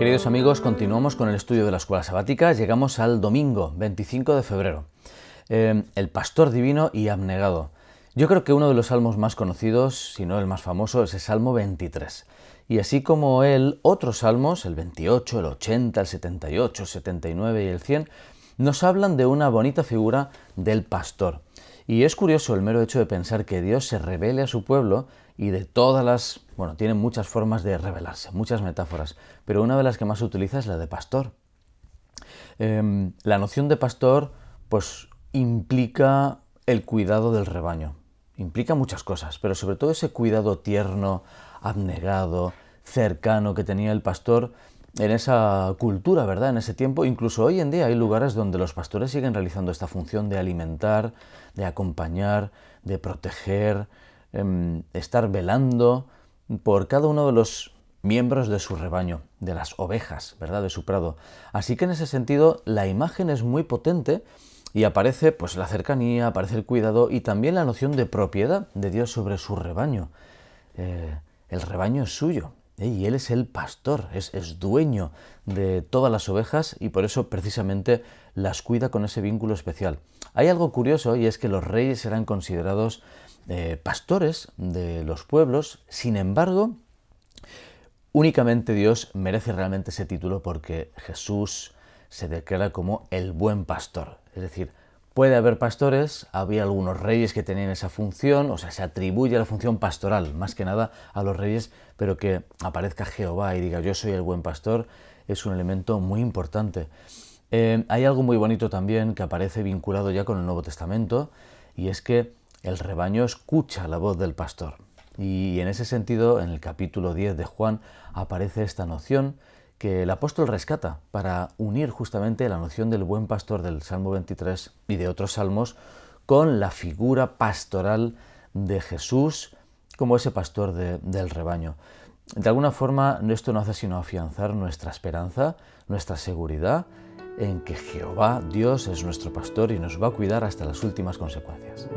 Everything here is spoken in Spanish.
Queridos amigos, continuamos con el estudio de la escuela sabática. Llegamos al domingo 25 de febrero. Em, el pastor divino y abnegado. Yo creo que uno de los salmos más conocidos, si no el más famoso, es el Salmo 23. Y así como él, otros salmos, el 28, el 80, el 78, el 79 y el 100, nos hablan de una bonita figura del pastor. Y es curioso el mero hecho de pensar que Dios se revele a su pueblo y de todas las... Bueno, tiene muchas formas de revelarse, muchas metáforas, pero una de las que más se utiliza es la de pastor. Em, la noción de pastor pues implica el cuidado del rebaño. Implica muchas cosas, pero sobre todo ese cuidado tierno, abnegado, cercano que tenía el pastor en esa cultura, ¿verdad? En ese tiempo, incluso hoy en día hay lugares donde los pastores siguen realizando esta función de alimentar, de acompañar, de proteger, em, estar velando por cada uno de los miembros de su rebaño, de las ovejas, ¿verdad? De su prado. Así que en ese sentido la imagen es muy potente y aparece pues la cercanía, aparece el cuidado y también la noción de propiedad de Dios sobre su rebaño. Eh, el rebaño es suyo, ¿eh? Y Él es el pastor, es, dueño de todas las ovejas y por eso precisamente las cuida con ese vínculo especial. Hay algo curioso y es que los reyes eran considerados eh, pastores de los pueblos, sin embargo, únicamente Dios merece realmente ese título porque Jesús se declara como el buen pastor. Es decir, Puede haber pastores, había algunos reyes que tenían esa función, o sea, se atribuye la función pastoral más que nada a los reyes, pero que aparezca Jehová y diga yo soy el buen pastor es un elemento muy importante. Eh, hay algo muy bonito también que aparece vinculado ya con el Nuevo Testamento y es que el rebaño escucha la voz del pastor. Y en ese sentido, en el capítulo 10 de Juan aparece esta noción que el apóstol rescata para unir justamente la noción del buen pastor del Salmo 23 y de otros salmos con la figura pastoral de Jesús como ese pastor del rebaño. De alguna forma, esto no hace sino afianzar nuestra esperanza, nuestra seguridad en que Jehová, Dios, es nuestro pastor y nos va a cuidar hasta las últimas consecuencias.